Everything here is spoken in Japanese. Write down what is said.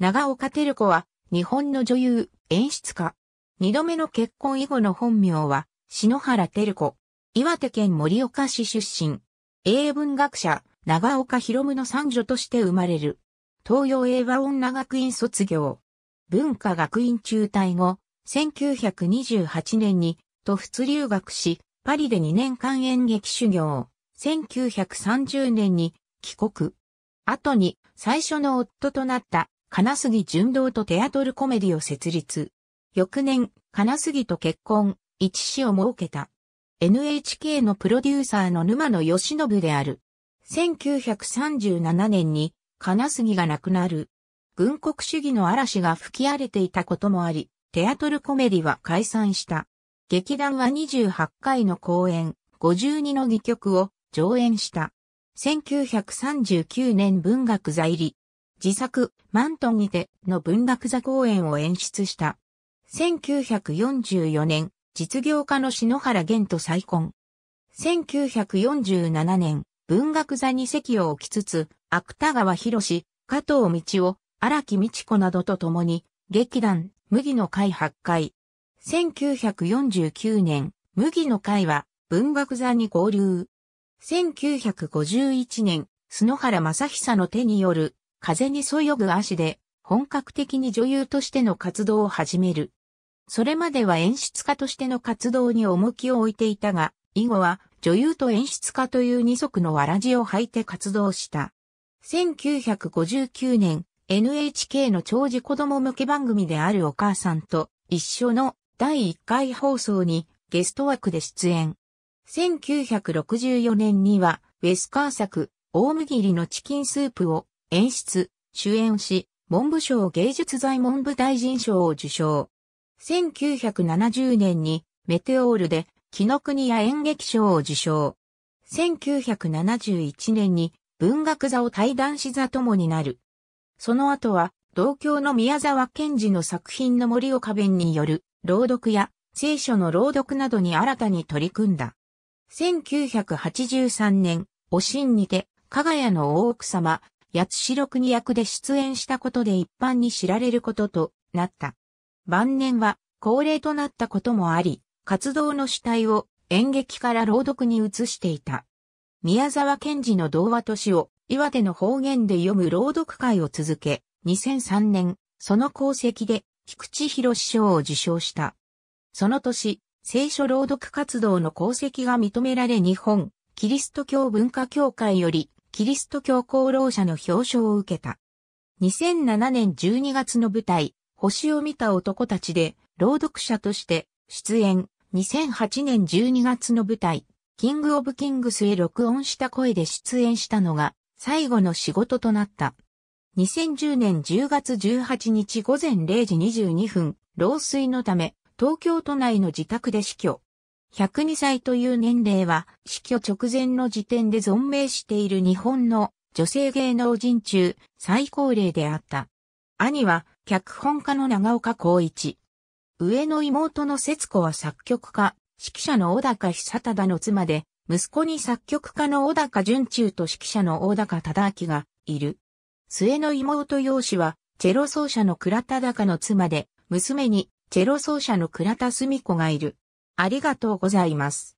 長岡照子は、日本の女優、演出家。二度目の結婚以後の本名は、篠原照子。岩手県盛岡市出身。英文学者、長岡博夢の三女として生まれる。東洋英和女学院卒業。文化学院中退後、1928年に、と仏留学し、パリで2年間演劇修行。1930年に帰国。後に最初の夫となった金杉純道とテアトルコメディを設立。翌年、金杉と結婚、一子を設けた。NHK のプロデューサーの沼野義信である。1937年に金杉が亡くなる。軍国主義の嵐が吹き荒れていたこともあり、テアトルコメディは解散した。劇団は28回の公演、52の戯曲を上演した。1939年文学在理、自作、マントンにての文学座公演を演出した。1944年、実業家の篠原玄と再婚。1947年、文学座に席を置きつつ、芥川博士、加藤道夫、荒木道子などと共に、劇団、麦の会発回。1949年、麦の会は、文学座に合流。1951年、篠原正久の手による風にそよぐ足で、本格的に女優としての活動を始める。それまでは演出家としての活動に重きを置いていたが、以後は女優と演出家という二足のわらじを履いて活動した。1959年、NHK の長寿子供向け番組であるお母さんと一緒の第1回放送にゲスト枠で出演。1964年には、ウェスカー作、大麦入りのチキンスープを演出、主演し、文部省芸術財文部大臣賞を受賞。1970年にメテオールで木の国や演劇賞を受賞。1971年に文学座を対談し座ともになる。その後は同郷の宮沢賢治の作品の森岡弁による朗読や聖書の朗読などに新たに取り組んだ。1983年、おしんにて、加賀屋の大奥様、八代国役で出演したことで一般に知られることとなった。晩年は恒例となったこともあり、活動の主体を演劇から朗読に移していた。宮沢賢治の童話都市を岩手の方言で読む朗読会を続け、2003年、その功績で菊池博賞を受賞した。その年、聖書朗読活動の功績が認められ日本、キリスト教文化協会よりキリスト教功労者の表彰を受けた。2007年12月の舞台、星を見た男たちで、朗読者として出演。2008年12月の舞台、キングオブキングスへ録音した声で出演したのが、最後の仕事となった。2010年10月18日午前0時22分、老衰のため、東京都内の自宅で死去。102歳という年齢は死去直前の時点で存命している日本の女性芸能人中最高齢であった。兄は脚本家の長岡光一。上の妹の節子は作曲家、指揮者の小高久忠の妻で、息子に作曲家の小高淳中と指揮者の小高忠明がいる。末の妹容姿は、チェロ奏者の倉田高の妻で、娘にチェロ奏者の倉田澄子がいる。ありがとうございます。